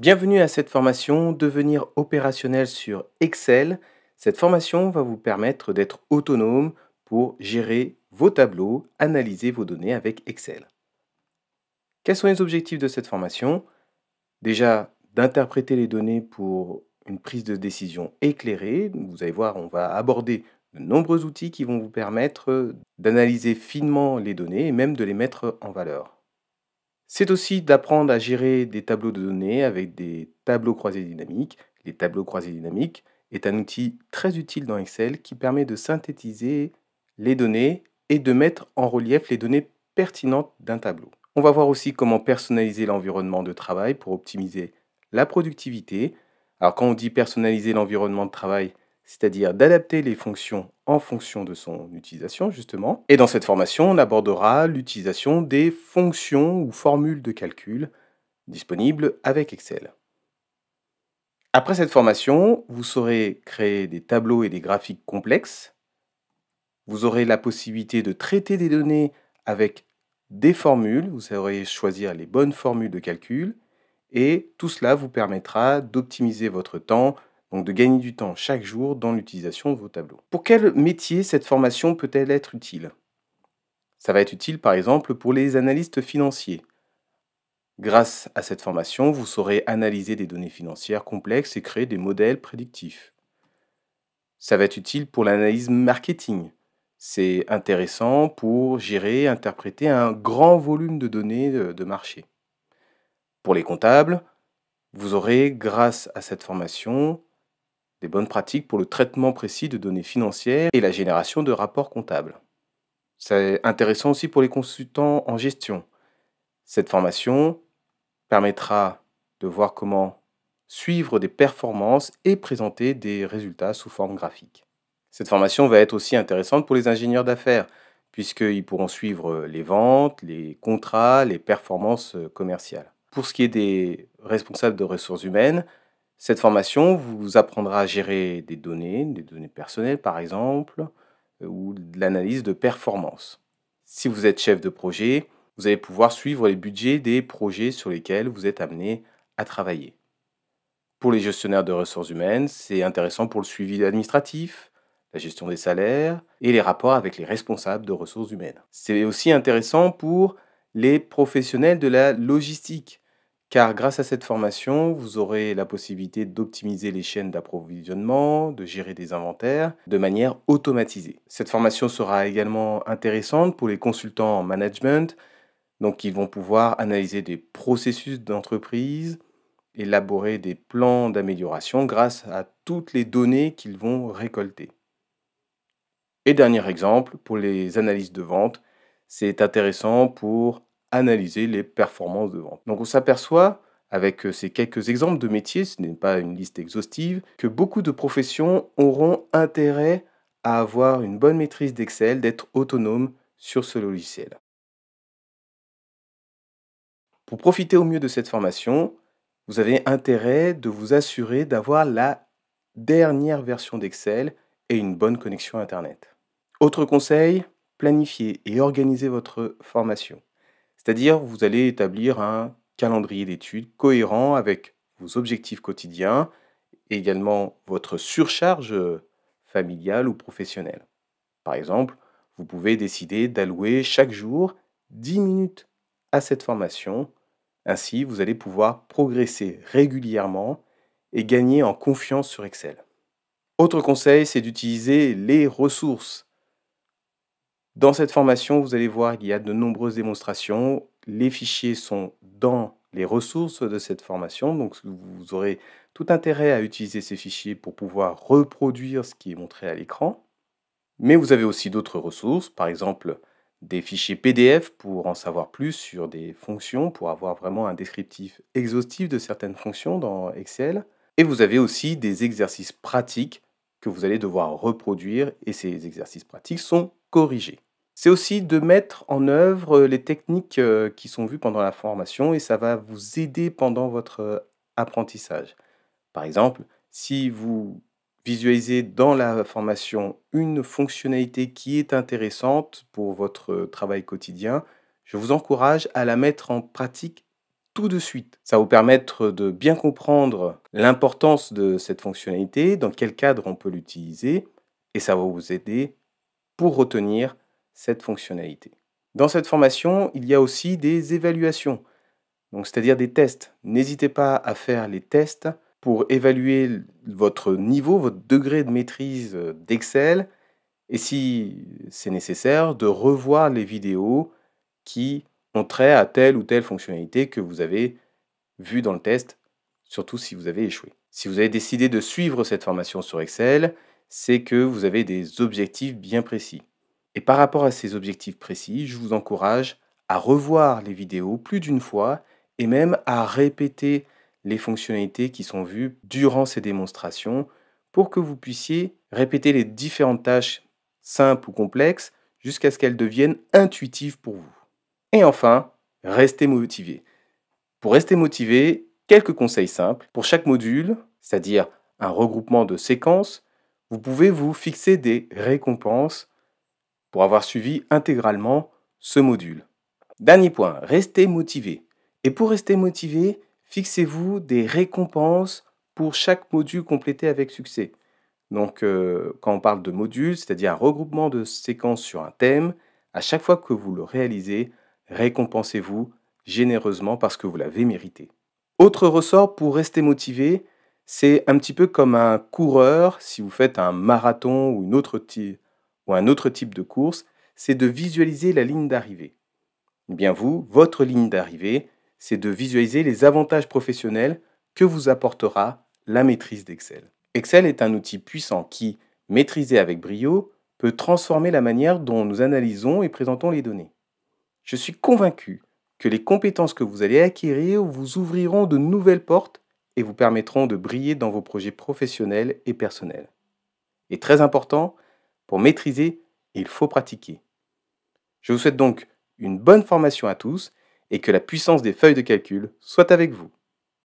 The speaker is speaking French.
Bienvenue à cette formation Devenir opérationnel sur Excel. Cette formation va vous permettre d'être autonome pour gérer vos tableaux, analyser vos données avec Excel. Quels sont les objectifs de cette formation Déjà, d'interpréter les données pour une prise de décision éclairée. Vous allez voir, on va aborder de nombreux outils qui vont vous permettre d'analyser finement les données et même de les mettre en valeur. C'est aussi d'apprendre à gérer des tableaux de données avec des tableaux croisés dynamiques. Les tableaux croisés dynamiques est un outil très utile dans Excel qui permet de synthétiser les données et de mettre en relief les données pertinentes d'un tableau. On va voir aussi comment personnaliser l'environnement de travail pour optimiser la productivité. Alors quand on dit personnaliser l'environnement de travail, c'est-à-dire d'adapter les fonctions en fonction de son utilisation, justement. Et dans cette formation, on abordera l'utilisation des fonctions ou formules de calcul disponibles avec Excel. Après cette formation, vous saurez créer des tableaux et des graphiques complexes. Vous aurez la possibilité de traiter des données avec des formules. Vous saurez choisir les bonnes formules de calcul. Et tout cela vous permettra d'optimiser votre temps, donc de gagner du temps chaque jour dans l'utilisation de vos tableaux. Pour quel métier cette formation peut-elle être utile Ça va être utile par exemple pour les analystes financiers. Grâce à cette formation, vous saurez analyser des données financières complexes et créer des modèles prédictifs. Ça va être utile pour l'analyse marketing. C'est intéressant pour gérer, interpréter un grand volume de données de marché. Pour les comptables, vous aurez, grâce à cette formation, des bonnes pratiques pour le traitement précis de données financières et la génération de rapports comptables. C'est intéressant aussi pour les consultants en gestion. Cette formation permettra de voir comment suivre des performances et présenter des résultats sous forme graphique. Cette formation va être aussi intéressante pour les ingénieurs d'affaires, puisqu'ils pourront suivre les ventes, les contrats, les performances commerciales. Pour ce qui est des responsables de ressources humaines, cette formation vous apprendra à gérer des données, des données personnelles par exemple, euh, ou de l'analyse de performance. Si vous êtes chef de projet, vous allez pouvoir suivre les budgets des projets sur lesquels vous êtes amené à travailler. Pour les gestionnaires de ressources humaines, c'est intéressant pour le suivi administratif, la gestion des salaires et les rapports avec les responsables de ressources humaines. C'est aussi intéressant pour les professionnels de la logistique car grâce à cette formation, vous aurez la possibilité d'optimiser les chaînes d'approvisionnement, de gérer des inventaires de manière automatisée. Cette formation sera également intéressante pour les consultants en management, donc ils vont pouvoir analyser des processus d'entreprise, élaborer des plans d'amélioration grâce à toutes les données qu'ils vont récolter. Et dernier exemple, pour les analyses de vente, c'est intéressant pour analyser les performances de vente. Donc on s'aperçoit avec euh, ces quelques exemples de métiers, ce n'est pas une liste exhaustive, que beaucoup de professions auront intérêt à avoir une bonne maîtrise d'Excel, d'être autonome sur ce logiciel. Pour profiter au mieux de cette formation, vous avez intérêt de vous assurer d'avoir la dernière version d'Excel et une bonne connexion Internet. Autre conseil, planifiez et organisez votre formation. C'est-à-dire, vous allez établir un calendrier d'études cohérent avec vos objectifs quotidiens et également votre surcharge euh, familiale ou professionnelle. Par exemple, vous pouvez décider d'allouer chaque jour 10 minutes à cette formation. Ainsi, vous allez pouvoir progresser régulièrement et gagner en confiance sur Excel. Autre conseil, c'est d'utiliser les ressources. Dans cette formation, vous allez voir, qu'il y a de nombreuses démonstrations. Les fichiers sont dans les ressources de cette formation, donc vous aurez tout intérêt à utiliser ces fichiers pour pouvoir reproduire ce qui est montré à l'écran. Mais vous avez aussi d'autres ressources, par exemple des fichiers PDF pour en savoir plus sur des fonctions, pour avoir vraiment un descriptif exhaustif de certaines fonctions dans Excel. Et vous avez aussi des exercices pratiques que vous allez devoir reproduire et ces exercices pratiques sont c'est aussi de mettre en œuvre euh, les techniques euh, qui sont vues pendant la formation et ça va vous aider pendant votre euh, apprentissage. Par exemple, si vous visualisez dans la formation une fonctionnalité qui est intéressante pour votre travail quotidien, je vous encourage à la mettre en pratique tout de suite. Ça va vous permettre de bien comprendre l'importance de cette fonctionnalité, dans quel cadre on peut l'utiliser, et ça va vous aider pour retenir cette fonctionnalité. Dans cette formation, il y a aussi des évaluations, c'est-à-dire des tests. N'hésitez pas à faire les tests pour évaluer votre niveau, votre degré de maîtrise euh, d'Excel, et si c'est nécessaire, de revoir les vidéos qui ont trait à telle ou telle fonctionnalité que vous avez vue dans le test, surtout si vous avez échoué. Si vous avez décidé de suivre cette formation sur Excel, c'est que vous avez des objectifs bien précis. Et par rapport à ces objectifs précis, je vous encourage à revoir les vidéos plus d'une fois et même à répéter les fonctionnalités qui sont vues durant ces démonstrations pour que vous puissiez répéter les différentes tâches simples ou complexes jusqu'à ce qu'elles deviennent intuitives pour vous. Et enfin, restez motivé. Pour rester motivé, quelques conseils simples. Pour chaque module, c'est-à-dire un regroupement de séquences, vous pouvez vous fixer des récompenses pour avoir suivi intégralement ce module. Dernier point, restez motivé. Et pour rester motivé, fixez-vous des récompenses pour chaque module complété avec succès. Donc euh, quand on parle de module, c'est-à-dire un regroupement de séquences sur un thème, à chaque fois que vous le réalisez, récompensez-vous généreusement parce que vous l'avez mérité. Autre ressort pour rester motivé, c'est un petit peu comme un coureur, si vous faites un marathon ou, un autre type de course, c'est de visualiser la ligne d'arrivée. Eh bien vous, votre ligne d'arrivée, c'est de visualiser les avantages professionnels que vous apportera la maîtrise d'Excel. Excel est un outil puissant qui, maîtrisé avec brio, peut transformer la manière dont nous analysons et présentons les données. Je suis convaincu que les compétences que vous allez acquérir vous ouvriront de nouvelles portes et vous permettront de briller dans vos projets professionnels et personnels. Et très important, pour maîtriser, il faut pratiquer. Je vous souhaite donc une bonne formation à tous et que la puissance des feuilles de calcul soit avec vous.